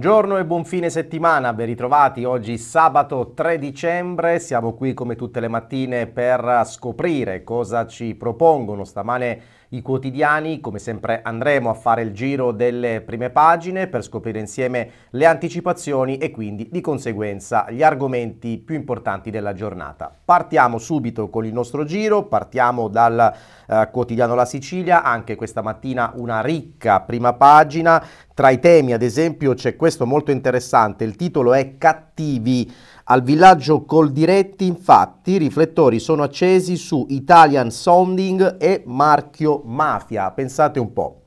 Buongiorno e buon fine settimana, ben ritrovati. Oggi sabato 3 dicembre, siamo qui come tutte le mattine per scoprire cosa ci propongono stamane i quotidiani. Come sempre andremo a fare il giro delle prime pagine per scoprire insieme le anticipazioni e quindi di conseguenza gli argomenti più importanti della giornata. Partiamo subito con il nostro giro, partiamo dal eh, quotidiano La Sicilia, anche questa mattina una ricca prima pagina. Tra i temi ad esempio c'è questo molto interessante, il titolo è Cattivi al villaggio Coldiretti, infatti, i riflettori sono accesi su Italian Sounding e marchio Mafia. Pensate un po'.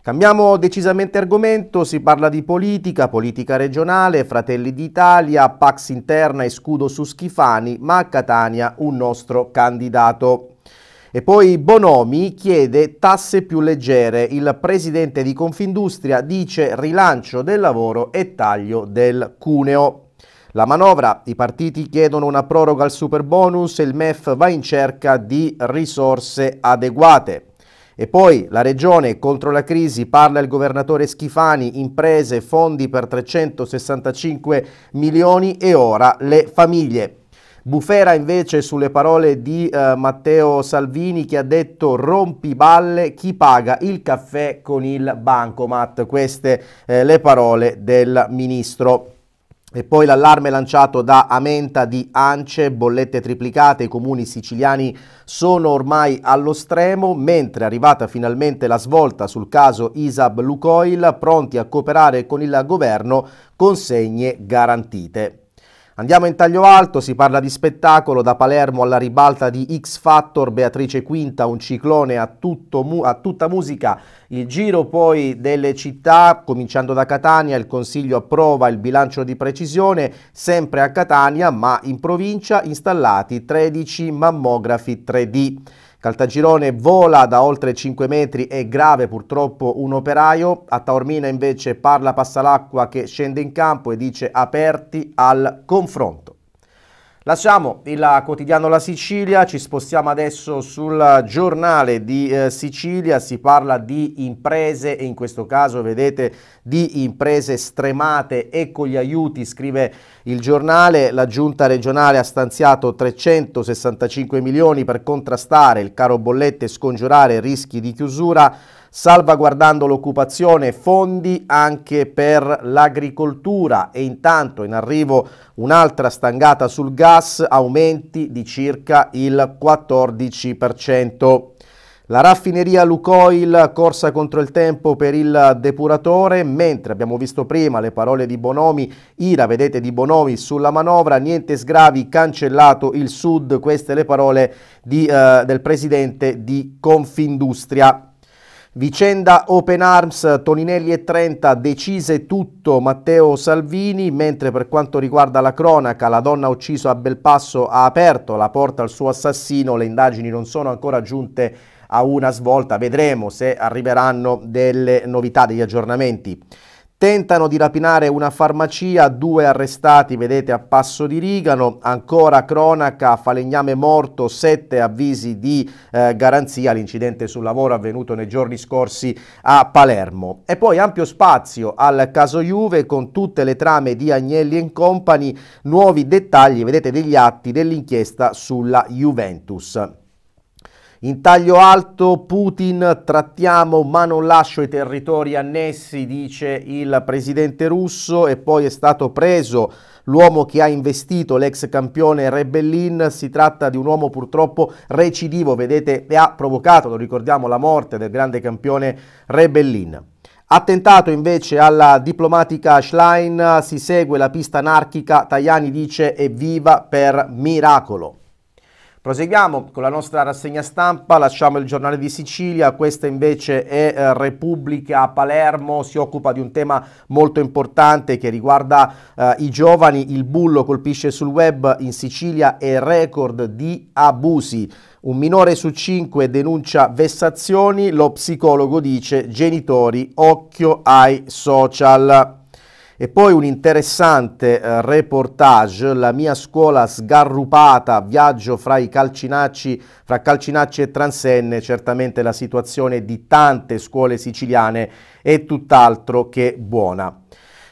Cambiamo decisamente argomento, si parla di politica, politica regionale, Fratelli d'Italia, Pax interna e scudo su Schifani, ma a Catania un nostro candidato. E poi Bonomi chiede tasse più leggere, il presidente di Confindustria dice rilancio del lavoro e taglio del cuneo. La manovra, i partiti chiedono una proroga al super bonus e il MEF va in cerca di risorse adeguate. E poi la regione contro la crisi, parla il governatore Schifani, imprese, fondi per 365 milioni e ora le famiglie. Bufera invece sulle parole di eh, Matteo Salvini che ha detto rompiballe chi paga il caffè con il bancomat. Queste eh, le parole del ministro. E poi l'allarme lanciato da Amenta di Ance, bollette triplicate, i comuni siciliani sono ormai allo stremo, mentre è arrivata finalmente la svolta sul caso Isab Lucoil, pronti a cooperare con il governo, consegne garantite. Andiamo in taglio alto, si parla di spettacolo, da Palermo alla ribalta di X Factor, Beatrice Quinta, un ciclone a, mu a tutta musica, il giro poi delle città, cominciando da Catania, il Consiglio approva il bilancio di precisione, sempre a Catania ma in provincia installati 13 mammografi 3D. Caltagirone vola da oltre 5 metri e grave purtroppo un operaio. A Taormina invece parla Passalacqua che scende in campo e dice aperti al confronto. Lasciamo il quotidiano La Sicilia, ci spostiamo adesso sul giornale di eh, Sicilia, si parla di imprese e in questo caso vedete di imprese stremate e con gli aiuti, scrive il giornale, la giunta regionale ha stanziato 365 milioni per contrastare il caro bollette e scongiurare rischi di chiusura salvaguardando l'occupazione, fondi anche per l'agricoltura e intanto in arrivo un'altra stangata sul gas, aumenti di circa il 14%. La raffineria Lucoil corsa contro il tempo per il depuratore, mentre abbiamo visto prima le parole di Bonomi, ira vedete di Bonomi sulla manovra, niente sgravi, cancellato il sud, queste le parole di, eh, del presidente di Confindustria. Vicenda Open Arms, Toninelli e Trenta, decise tutto Matteo Salvini, mentre per quanto riguarda la cronaca, la donna uccisa a Belpasso ha aperto la porta al suo assassino, le indagini non sono ancora giunte a una svolta, vedremo se arriveranno delle novità, degli aggiornamenti. Tentano di rapinare una farmacia, due arrestati, vedete a passo di Rigano, ancora cronaca, falegname morto, sette avvisi di eh, garanzia, l'incidente sul lavoro avvenuto nei giorni scorsi a Palermo. E poi ampio spazio al caso Juve con tutte le trame di Agnelli Company, nuovi dettagli, vedete degli atti dell'inchiesta sulla Juventus. In taglio alto Putin, trattiamo ma non lascio i territori annessi, dice il presidente russo e poi è stato preso l'uomo che ha investito l'ex campione Rebellin, si tratta di un uomo purtroppo recidivo, vedete, e ha provocato, lo ricordiamo, la morte del grande campione Rebellin. Attentato invece alla diplomatica Schlein, si segue la pista anarchica, Tajani dice evviva per miracolo. Proseguiamo con la nostra rassegna stampa, lasciamo il giornale di Sicilia, questa invece è eh, Repubblica Palermo, si occupa di un tema molto importante che riguarda eh, i giovani, il bullo colpisce sul web in Sicilia e record di abusi. Un minore su cinque denuncia vessazioni, lo psicologo dice genitori occhio ai social. E poi un interessante eh, reportage, la mia scuola sgarrupata, viaggio fra i calcinacci, fra calcinacci e transenne, certamente la situazione di tante scuole siciliane è tutt'altro che buona.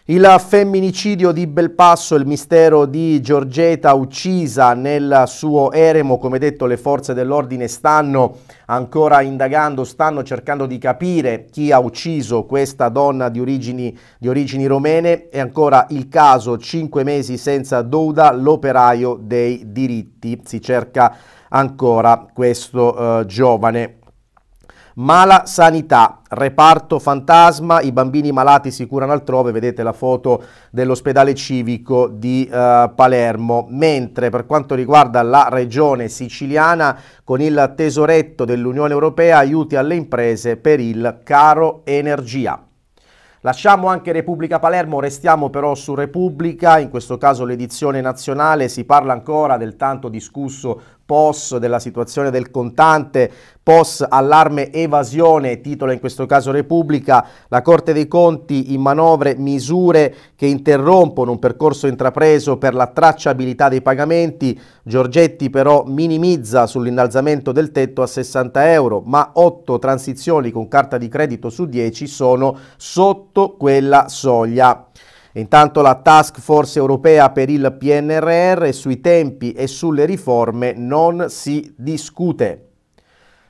Il femminicidio di Belpasso, il mistero di Giorgeta uccisa nel suo eremo, come detto le forze dell'ordine stanno ancora indagando, stanno cercando di capire chi ha ucciso questa donna di origini, di origini romene e ancora il caso cinque mesi senza Douda, l'operaio dei diritti, si cerca ancora questo eh, giovane. Mala sanità, reparto fantasma, i bambini malati si curano altrove, vedete la foto dell'ospedale civico di eh, Palermo, mentre per quanto riguarda la regione siciliana con il tesoretto dell'Unione Europea aiuti alle imprese per il caro energia. Lasciamo anche Repubblica Palermo, restiamo però su Repubblica, in questo caso l'edizione nazionale, si parla ancora del tanto discusso POS, della situazione del contante, POS, allarme evasione, titola in questo caso Repubblica, la Corte dei Conti in manovre misure che interrompono un percorso intrapreso per la tracciabilità dei pagamenti, Giorgetti però minimizza sull'innalzamento del tetto a 60 euro, ma 8 transizioni con carta di credito su 10 sono sotto quella soglia. Intanto la task force europea per il PNRR sui tempi e sulle riforme non si discute.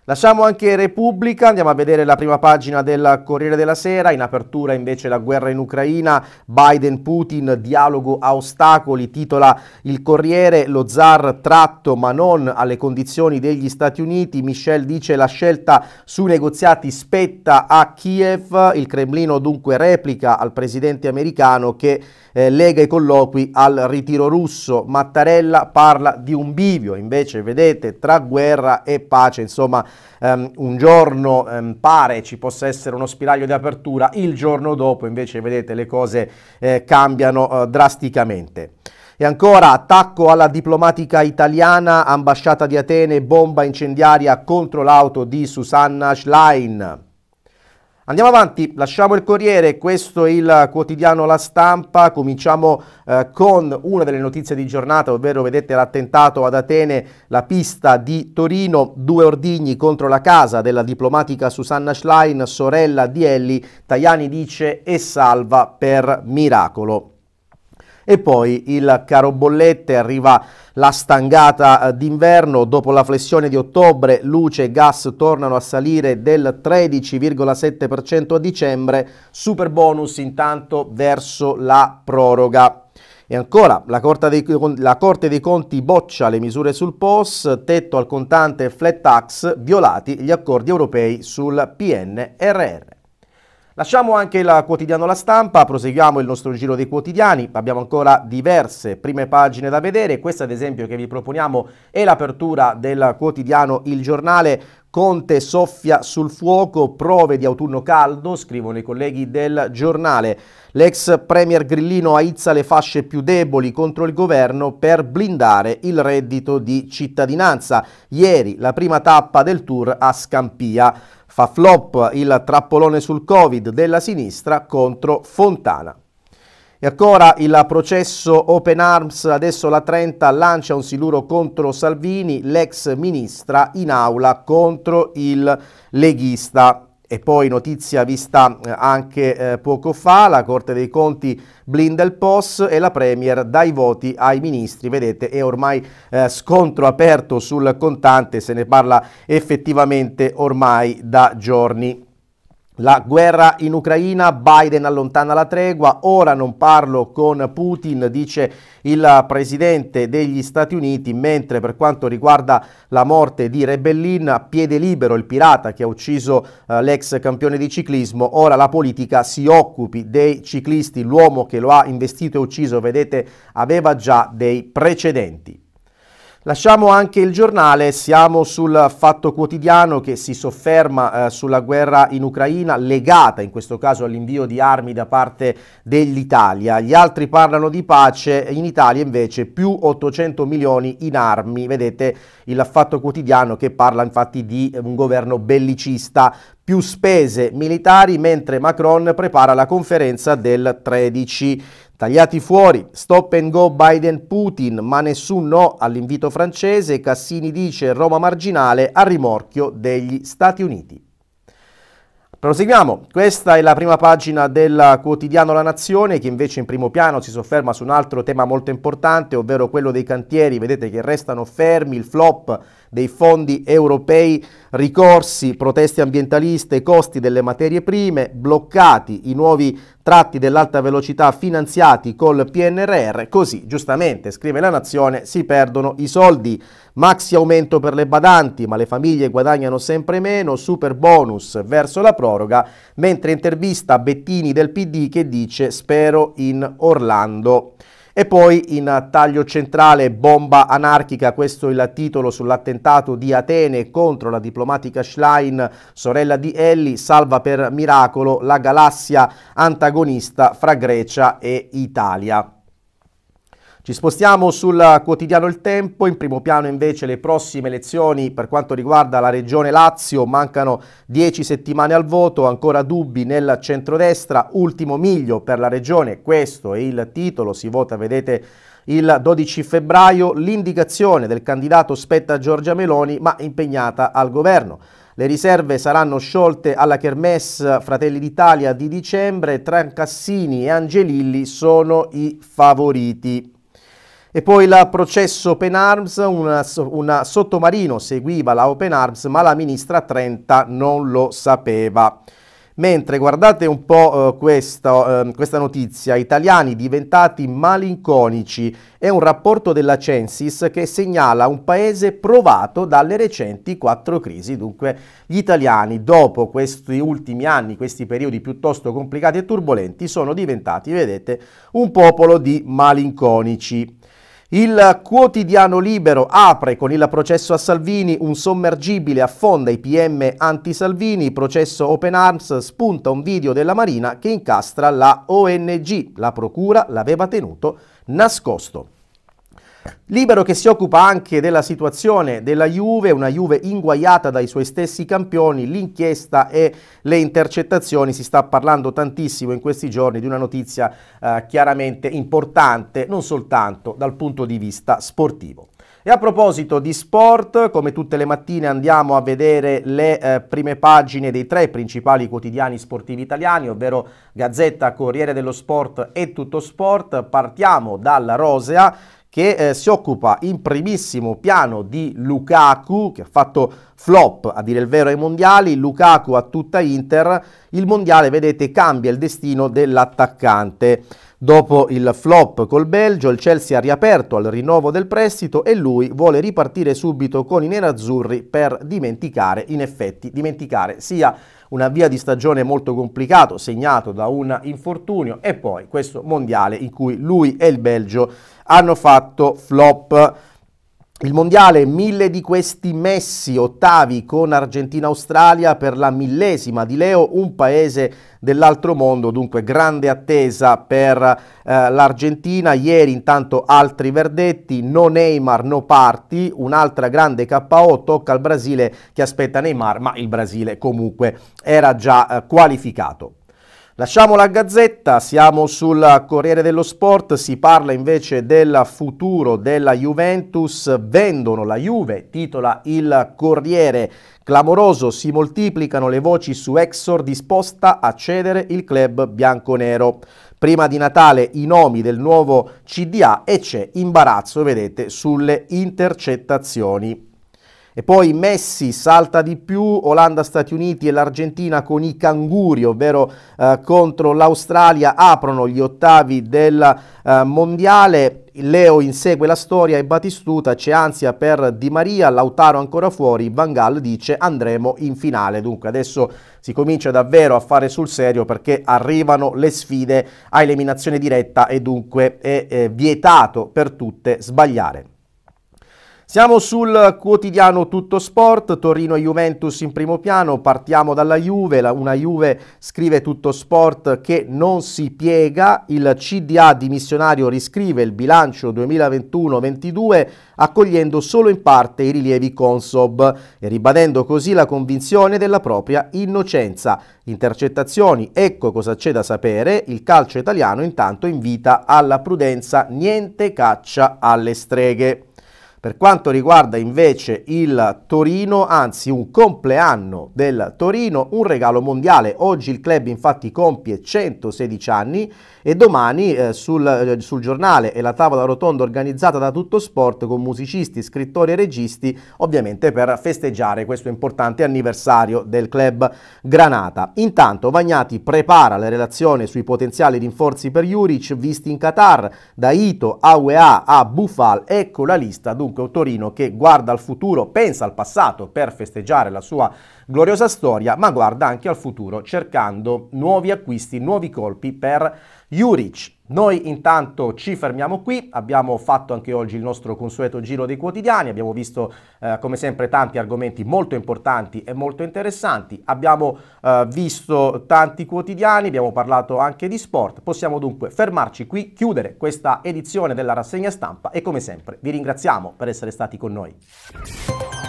Lasciamo anche Repubblica, andiamo a vedere la prima pagina del Corriere della Sera, in apertura invece la guerra in Ucraina, Biden-Putin, dialogo a ostacoli, titola il Corriere, lo zar tratto ma non alle condizioni degli Stati Uniti, Michel dice la scelta sui negoziati spetta a Kiev, il Cremlino dunque replica al presidente americano che eh, lega i colloqui al ritiro russo, Mattarella parla di un bivio, invece vedete tra guerra e pace, insomma um, un giorno um, pare ci possa essere uno spiraglio di apertura, il giorno dopo invece vedete le cose eh, cambiano eh, drasticamente. E ancora attacco alla diplomatica italiana, ambasciata di Atene, bomba incendiaria contro l'auto di Susanna Schlein. Andiamo avanti, lasciamo il Corriere, questo è il quotidiano La Stampa, cominciamo eh, con una delle notizie di giornata, ovvero vedete l'attentato ad Atene, la pista di Torino, due ordigni contro la casa della diplomatica Susanna Schlein, sorella di Elli, Tajani dice e salva per miracolo. E poi il caro bollette, arriva la stangata eh, d'inverno, dopo la flessione di ottobre luce e gas tornano a salire del 13,7% a dicembre, super bonus intanto verso la proroga. E ancora, la Corte, dei, la Corte, dei, Conti boccia le misure sul POS, tetto al contante flat tax, violati gli accordi europei sul PNRR. Lasciamo anche il quotidiano La Stampa, proseguiamo il nostro giro dei quotidiani, abbiamo ancora diverse prime pagine da vedere, questa ad esempio che vi proponiamo è l'apertura del quotidiano Il Giornale Conte soffia sul fuoco, prove di autunno caldo, scrivono i colleghi del giornale. L'ex premier Grillino aizza le fasce più deboli contro il governo per blindare il reddito di cittadinanza. Ieri la prima tappa del tour a Scampia. Fa flop il trappolone sul Covid della sinistra contro Fontana. E ancora il processo Open Arms, adesso la 30 lancia un siluro contro Salvini, l'ex ministra in aula contro il leghista. E poi notizia vista eh, anche eh, poco fa, la Corte dei Conti blinda il POS e la Premier dà i voti ai ministri. Vedete, è ormai eh, scontro aperto sul contante, se ne parla effettivamente ormai da giorni. La guerra in Ucraina, Biden allontana la tregua, ora non parlo con Putin, dice il presidente degli Stati Uniti, mentre per quanto riguarda la morte di Rebellin, a piede libero il pirata che ha ucciso eh, l'ex campione di ciclismo, ora la politica si occupi dei ciclisti, l'uomo che lo ha investito e ucciso, vedete, aveva già dei precedenti. Lasciamo anche il giornale, siamo sul Fatto Quotidiano che si sofferma eh, sulla guerra in Ucraina legata in questo caso all'invio di armi da parte dell'Italia. Gli altri parlano di pace, in Italia invece più 800 milioni in armi. Vedete il Fatto Quotidiano che parla infatti di un governo bellicista più spese militari mentre Macron prepara la conferenza del 13 Tagliati fuori, stop and go Biden-Putin, ma nessun no all'invito francese, Cassini dice Roma marginale a rimorchio degli Stati Uniti. Proseguiamo, questa è la prima pagina del quotidiano La Nazione che invece in primo piano si sofferma su un altro tema molto importante, ovvero quello dei cantieri, vedete che restano fermi, il flop dei fondi europei, ricorsi, proteste ambientaliste, costi delle materie prime, bloccati i nuovi tratti dell'alta velocità finanziati col PNRR, così giustamente, scrive la Nazione, si perdono i soldi. Maxi aumento per le badanti, ma le famiglie guadagnano sempre meno, super bonus verso la proroga, mentre intervista Bettini del PD che dice spero in Orlando. E poi in taglio centrale bomba anarchica, questo è il titolo sull'attentato di Atene contro la diplomatica Schlein, sorella di Ellie, salva per miracolo la galassia antagonista fra Grecia e Italia. Ci spostiamo sul quotidiano Il Tempo, in primo piano invece le prossime elezioni per quanto riguarda la regione Lazio, mancano 10 settimane al voto, ancora dubbi nel centrodestra, ultimo miglio per la regione, questo è il titolo, si vota vedete il 12 febbraio, l'indicazione del candidato spetta a Giorgia Meloni ma impegnata al governo. Le riserve saranno sciolte alla Kermesse Fratelli d'Italia di dicembre, Trancassini e Angelilli sono i favoriti. E poi il processo Open Arms, un sottomarino seguiva la Open Arms ma la ministra Trenta non lo sapeva. Mentre guardate un po' eh, questa, eh, questa notizia, italiani diventati malinconici, è un rapporto della Censis che segnala un paese provato dalle recenti quattro crisi. Dunque gli italiani dopo questi ultimi anni, questi periodi piuttosto complicati e turbolenti, sono diventati, vedete, un popolo di malinconici. Il quotidiano libero apre con il processo a Salvini, un sommergibile affonda i PM anti-Salvini, processo Open Arms spunta un video della Marina che incastra la ONG, la procura l'aveva tenuto nascosto. Libero che si occupa anche della situazione della Juve, una Juve inguaiata dai suoi stessi campioni, l'inchiesta e le intercettazioni, si sta parlando tantissimo in questi giorni di una notizia eh, chiaramente importante, non soltanto dal punto di vista sportivo. E a proposito di sport, come tutte le mattine andiamo a vedere le eh, prime pagine dei tre principali quotidiani sportivi italiani, ovvero Gazzetta, Corriere dello Sport e Tutto Sport. Partiamo dalla Rosea che eh, si occupa in primissimo piano di Lukaku, che ha fatto flop a dire il vero ai mondiali, Lukaku a tutta Inter, il mondiale vedete cambia il destino dell'attaccante. Dopo il flop col Belgio, il Chelsea ha riaperto al rinnovo del prestito e lui vuole ripartire subito con i nerazzurri per dimenticare, in effetti, dimenticare sia una via di stagione molto complicato, segnato da un infortunio, e poi questo mondiale in cui lui e il Belgio hanno fatto flop. Il mondiale, mille di questi messi, ottavi con Argentina-Australia per la millesima di Leo, un paese dell'altro mondo, dunque grande attesa per eh, l'Argentina. Ieri intanto altri verdetti, no Neymar, no parti, un'altra grande KO tocca al Brasile che aspetta Neymar, ma il Brasile comunque era già eh, qualificato. Lasciamo la Gazzetta, siamo sul Corriere dello Sport, si parla invece del futuro della Juventus, vendono la Juve, titola il Corriere. Clamoroso, si moltiplicano le voci su Exor disposta a cedere il club bianconero. Prima di Natale i nomi del nuovo CDA e c'è imbarazzo, vedete, sulle intercettazioni. E poi Messi salta di più, Olanda, Stati Uniti e l'Argentina con i canguri, ovvero eh, contro l'Australia, aprono gli ottavi del eh, mondiale. Leo insegue la storia e Batistuta c'è ansia per Di Maria, Lautaro ancora fuori, Van Gaal dice andremo in finale. Dunque adesso si comincia davvero a fare sul serio perché arrivano le sfide a eliminazione diretta e dunque è, è eh, vietato per tutte sbagliare. Siamo sul quotidiano Tutto Sport, Torino e Juventus in primo piano, partiamo dalla Juve, una Juve scrive Tutto Sport che non si piega, il CDA dimissionario riscrive il bilancio 2021-22 accogliendo solo in parte i rilievi Consob e ribadendo così la convinzione della propria innocenza. Intercettazioni, ecco cosa c'è da sapere, il calcio italiano intanto invita alla prudenza, niente caccia alle streghe. Per quanto riguarda invece il Torino, anzi un compleanno del Torino, un regalo mondiale. Oggi il club infatti compie 116 anni e domani eh, sul, eh, sul, giornale e la tavola rotonda organizzata da Tutto Sport con musicisti, scrittori e registi, ovviamente per festeggiare questo importante anniversario del club Granata. Intanto Vagnati prepara la relazione sui potenziali rinforzi per Juric visti in Qatar, da Ito a UEA a Bufal, ecco la lista dunque comunque un Torino che guarda al futuro, pensa al passato per festeggiare la sua gloriosa storia, ma guarda anche al futuro cercando nuovi acquisti, nuovi colpi per Juric. Noi intanto ci fermiamo qui, abbiamo fatto anche oggi il nostro consueto giro dei quotidiani, abbiamo visto eh, come sempre tanti argomenti molto importanti e molto interessanti, abbiamo eh, visto tanti quotidiani, abbiamo parlato anche di sport, possiamo dunque fermarci qui, chiudere questa edizione della rassegna stampa e come sempre vi ringraziamo per essere stati con noi.